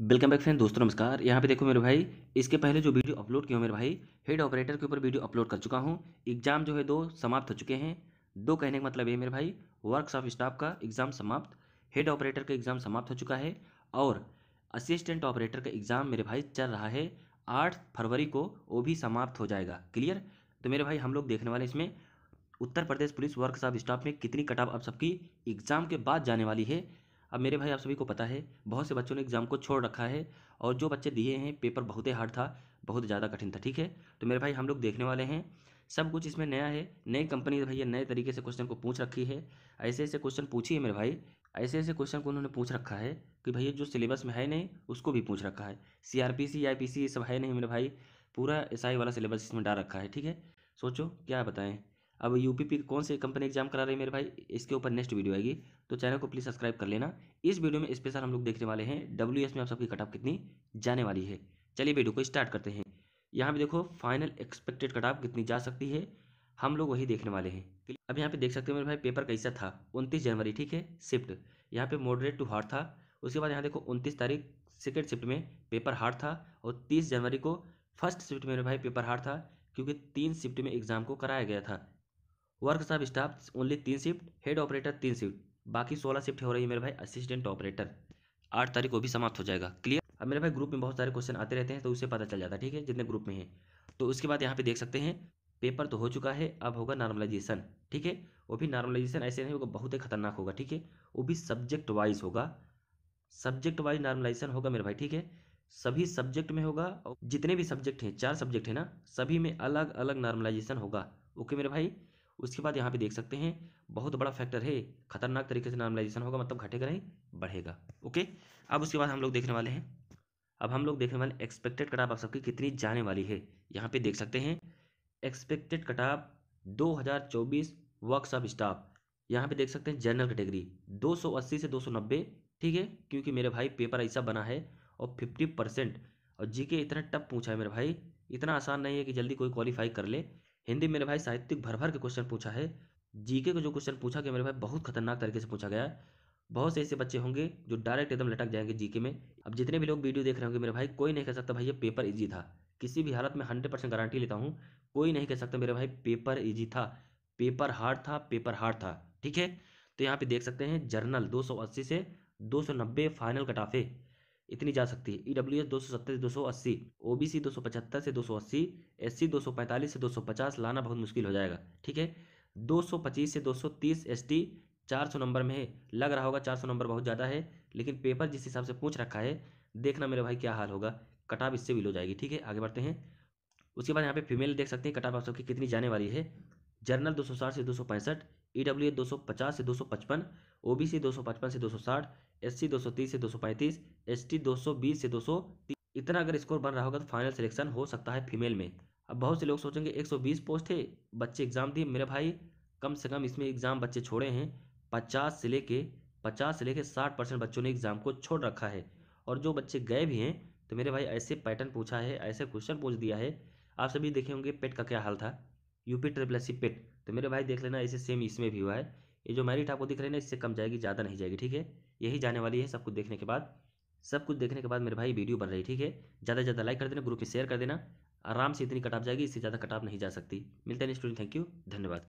welcome back friend दोस्तों नमस्कार यहाँ पे देखो मेरे भाई इसके पहले जो वीडियो अपलोड किया मेरे भाई हेड ऑपरेटर के ऊपर वीडियो अपलोड कर चुका हूँ एग्ज़ाम जो है दो समाप्त हो चुके हैं दो कहने का मतलब ये मेरे भाई वर्क्स ऑफ स्टाफ का एग्ज़ाम समाप्त हेड ऑपरेटर का एग्ज़ाम समाप्त हो चुका है और असिस्टेंट ऑपरेटर का एग्ज़ाम मेरे भाई चल रहा है आठ फरवरी को वो भी समाप्त हो जाएगा क्लियर तो मेरे भाई हम लोग देखने वाले इसमें Uttar Pradesh police workshop staff में कितनी कटाव अब आप सबकी एग्ज़ाम के बाद जाने वाली है अब मेरे भाई आप सभी को पता है बहुत से बच्चों ने एग्ज़ाम को छोड़ रखा है और जो बच्चे दिए हैं पेपर बहुत ही हार्ड था बहुत ज़्यादा कठिन था ठीक है तो मेरे भाई हम लोग देखने वाले हैं सब कुछ इसमें नया है नई कंपनी भैया नए तरीके से क्वेश्चन को पूछ रखी है ऐसे ऐसे क्वेश्चन पूछी है मेरे भाई ऐसे ऐसे क्वेश्चन को उन्होंने पूछ रखा है कि भैया जो सिलेबस में है नहीं उसको भी पूछ रखा है C R P C I P C सब है नहीं मेरे भाई पूरा एस आई वाला सिलेबस इसमें डाल रखा है ठीक है सोचो क्या बताएं अब यूपीपी की कौन से कंपनी एग्जाम करा रही है मेरे भाई इसके ऊपर नेक्स्ट वीडियो आएगी तो चैनल को प्लीज़ सब्सक्राइब कर लेना इस वीडियो में स्पेशल हम लोग देखने वाले हैं डब्ल्यू में आप सबकी ऑफ कितनी जाने वाली है चलिए वीडियो को स्टार्ट करते हैं यहाँ पर देखो फाइनल एक्सपेक्टेड ऑफ कितनी जा सकती है हम लोग वही देखने वाले हैं अब यहाँ पे देख सकते हो मेरे भाई पेपर कैसा था उनतीस जनवरी ठीक है शिफ्ट यहाँ पे मॉडरेट टू हार्ड था उसके बाद यहाँ देखो उनतीस तारीख सेकेंड शिफ्ट में पेपर हार्ड था और तीस जनवरी को फर्स्ट शिफ्ट में मेरे भाई पेपर हार्ड था क्योंकि तीन शिफ्ट में एग्ज़ाम को कराया गया था वर्क सब स्टाफ ओनली तीन शिफ्ट हेड ऑपरेटर तीन शिफ्ट बाकी सोलह शिफ्ट हो रही है मेरे भाई असिस्टेंट ऑपरेटर आठ तारीख को भी समाप्त हो जाएगा क्लियर अब मेरे भाई ग्रुप में बहुत सारे क्वेश्चन आते रहते हैं तो उसे पता चल जाता है ठीक है जितने ग्रुप में है तो उसके बाद यहाँ पे देख सकते हैं पेपर तो हो चुका है अब होगा नॉर्मलाइजेशन ठीक है वो भी नॉर्मलाइजेशन ऐसे नहीं होगा बहुत ही खतरनाक होगा ठीक है वो भी सब्जेक्ट वाइज होगा सब्जेक्ट वाइज नॉर्मलाइजेशन होगा मेरे भाई ठीक है सभी सब्जेक्ट में होगा और जितने भी सब्जेक्ट हैं चार सब्जेक्ट है ना सभी में अलग अलग नॉर्मलाइजेशन होगा ओके मेरे भाई उसके बाद यहाँ पे देख सकते हैं बहुत बड़ा फैक्टर है खतरनाक तरीके से नॉर्मलाइजेशन होगा मतलब घटेगा नहीं बढ़ेगा ओके अब उसके बाद हम लोग देखने वाले हैं अब हम लोग देखने वाले एक्सपेक्टेड कटाप आप सबकी कितनी जाने वाली है यहाँ पे देख सकते हैं एक्सपेक्टेड कटाप हज़ार चौबीस वर्कशॉप स्टाफ यहाँ पे देख सकते हैं जनरल कैटेगरी 280 से 290 ठीक है क्योंकि मेरे भाई पेपर ऐसा बना है और 50 परसेंट और जी के इतना टफ पूछा है मेरे भाई इतना आसान नहीं है कि जल्दी कोई क्वालिफाई कर ले हिंदी मेरे भाई साहित्यिक भर भर के क्वेश्चन पूछा है जीके का जो क्वेश्चन पूछा गया मेरे भाई बहुत खतरनाक तरीके से पूछा गया है बहुत से ऐसे बच्चे होंगे जो डायरेक्ट एकदम लटक जाएंगे जीके में अब जितने भी लोग वीडियो देख रहे होंगे मेरे भाई कोई नहीं कह सकता भाई ये पेपर ईजी था किसी भी हालत में हंड्रेड परसेंट गारंटी लेता हूँ कोई नहीं कह सकता मेरे भाई पेपर ईजी था पेपर हार्ड था पेपर हार्ड था ठीक है तो यहाँ पे देख सकते हैं जर्नल दो से दो फाइनल कटाफे इतनी जा सकती है ई डब्ल्यू एस दो सौ सत्तर से दो सौ अस्सी ओ बी सी दो सौ पचहत्तर से दो सौ अस्सी एस सी दो सौ पैंतालीस से दो सौ पचास लाना बहुत मुश्किल हो जाएगा ठीक है दो सौ पच्चीस से दो सौ तीस एस टी चार सौ नंबर में है लग रहा होगा चार सौ नंबर बहुत ज़्यादा है लेकिन पेपर जिस हिसाब से पूछ रखा है देखना मेरे भाई क्या हाल होगा कटाप इससे भी हो जाएगी ठीक है आगे बढ़ते हैं उसके बाद यहाँ पे फीमेल देख सकते हैं कटाप आप सबकी कितनी जाने वाली है जर्नल दो सौ साठ से दो सौ पैंसठ ई डब्ल्यू ए दो सौ पचास से दो सौ पचपन ओ बी सी दो सौ पचपन से दो सौ साठ एस सी दो सौ तीस से दो सौ पैंतीस एस टी दो सौ बीस से दो सौ तीस इतना अगर स्कोर बन रहा होगा तो फाइनल सिलेक्शन हो सकता है फीमेल में अब बहुत से लोग सोचेंगे एक सौ बीस पोस्ट है बच्चे एग्ज़ाम दिए मेरे भाई कम से कम इसमें एग्ज़ाम बच्चे छोड़े हैं पचास से लेके पचास से लेके साठ परसेंट बच्चों ने एग्ज़ाम को छोड़ रखा है और जो बच्चे गए भी हैं तो मेरे भाई ऐसे पैटर्न पूछा है ऐसे क्वेश्चन पूछ दिया है आप सभी देखे होंगे पेट का क्या हाल था यूपी ट्रिपल एस पेट तो मेरे भाई देख लेना ऐसे सेम इसमें भी हुआ है ये जो मैरिट आपको दिख रहे हैं ना इससे कम जाएगी ज़्यादा नहीं जाएगी ठीक है यही जाने वाली है सब कुछ देखने के बाद सब कुछ देखने के बाद मेरे भाई वीडियो बन रही ठीक है ज़्यादा से ज़्यादा लाइक कर देना ग्रुप में शेयर कर देना आराम से इतनी कटाप जाएगी इससे ज़्यादा कटाप नहीं जा सकती मिलते हैं स्टूडेंट थैंक यू धन्यवाद